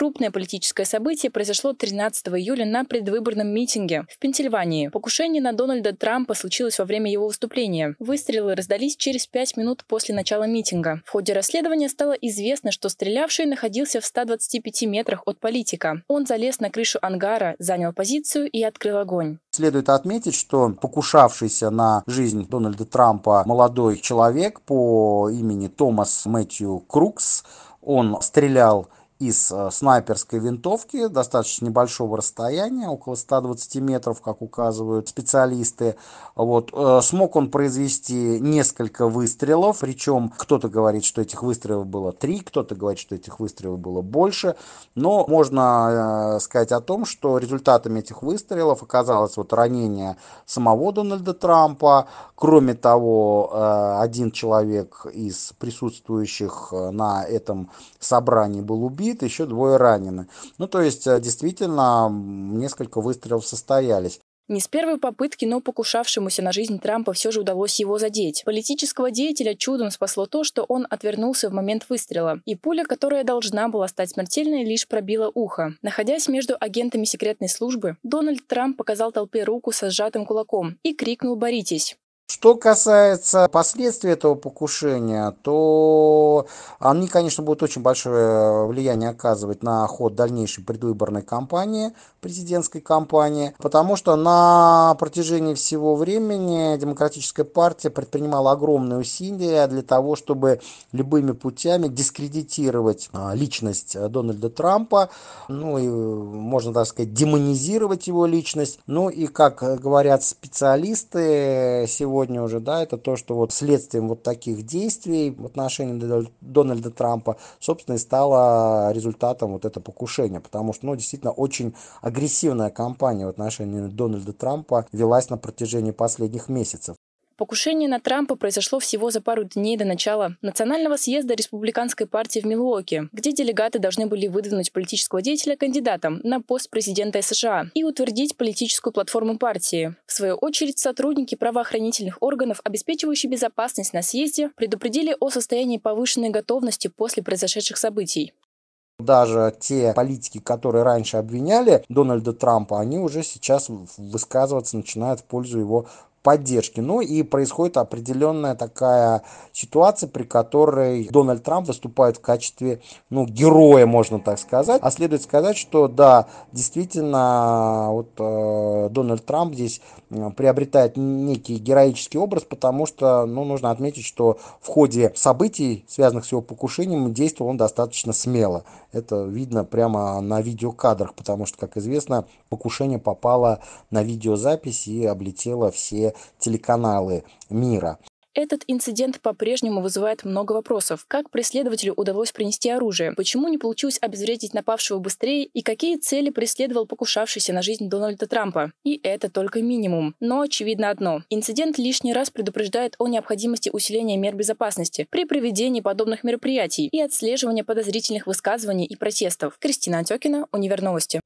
Крупное политическое событие произошло 13 июля на предвыборном митинге в Пенсильвании. Покушение на Дональда Трампа случилось во время его выступления. Выстрелы раздались через пять минут после начала митинга. В ходе расследования стало известно, что стрелявший находился в 125 метрах от политика. Он залез на крышу ангара, занял позицию и открыл огонь. Следует отметить, что покушавшийся на жизнь Дональда Трампа молодой человек по имени Томас Мэтью Крукс, он стрелял из э, снайперской винтовки достаточно небольшого расстояния, около 120 метров, как указывают специалисты. Вот. Э, смог он произвести несколько выстрелов, причем кто-то говорит, что этих выстрелов было три, кто-то говорит, что этих выстрелов было больше, но можно э, сказать о том, что результатами этих выстрелов оказалось вот ранение самого Дональда Трампа, кроме того, один человек из присутствующих на этом собрании был убит, убит, еще двое ранены. Ну, то есть, э, действительно, несколько выстрелов состоялись. Не с первой попытки, но покушавшемуся на жизнь Трампа все же удалось его задеть. Политического деятеля чудом спасло то, что он отвернулся в момент выстрела, и пуля, которая должна была стать смертельной, лишь пробила ухо. Находясь между агентами секретной службы, Дональд Трамп показал толпе руку со сжатым кулаком и крикнул «Боритесь!». Что касается последствий этого покушения, то они, конечно, будут очень большое влияние оказывать на ход дальнейшей предвыборной кампании, президентской кампании, потому что на протяжении всего времени Демократическая партия предпринимала огромные усилия для того, чтобы любыми путями дискредитировать а, личность э, Дональда Трампа, ну и, э, можно даже сказать, демонизировать его личность. Ну и, как э, говорят специалисты сегодня, сегодня уже, да, это то, что вот следствием вот таких действий в отношении Дональда Трампа, собственно, и стало результатом вот это покушение, потому что, ну, действительно, очень агрессивная кампания в отношении Дональда Трампа велась на протяжении последних месяцев. Покушение на Трампа произошло всего за пару дней до начала Национального съезда Республиканской партии в Милуоке, где делегаты должны были выдвинуть политического деятеля кандидатом на пост президента США и утвердить политическую платформу партии. В свою очередь, сотрудники правоохранительных органов, обеспечивающие безопасность на съезде, предупредили о состоянии повышенной готовности после произошедших событий. Даже те политики, которые раньше обвиняли Дональда Трампа, они уже сейчас высказываться начинают в пользу его поддержки. Ну и происходит определенная такая ситуация, при которой Дональд Трамп выступает в качестве ну, героя, можно так сказать. А следует сказать, что да, действительно, вот э, Дональд Трамп здесь приобретает некий героический образ, потому что ну, нужно отметить, что в ходе событий, связанных с его покушением, действовал он достаточно смело. Это видно прямо на видеокадрах, потому что, как известно, покушение попало на видеозапись и облетело все телеканалы мира. Этот инцидент по-прежнему вызывает много вопросов. Как преследователю удалось принести оружие? Почему не получилось обезвредить напавшего быстрее? И какие цели преследовал покушавшийся на жизнь Дональда Трампа? И это только минимум. Но очевидно одно. Инцидент лишний раз предупреждает о необходимости усиления мер безопасности при проведении подобных мероприятий и отслеживания подозрительных высказываний и протестов. Кристина Отекина, Универ новости.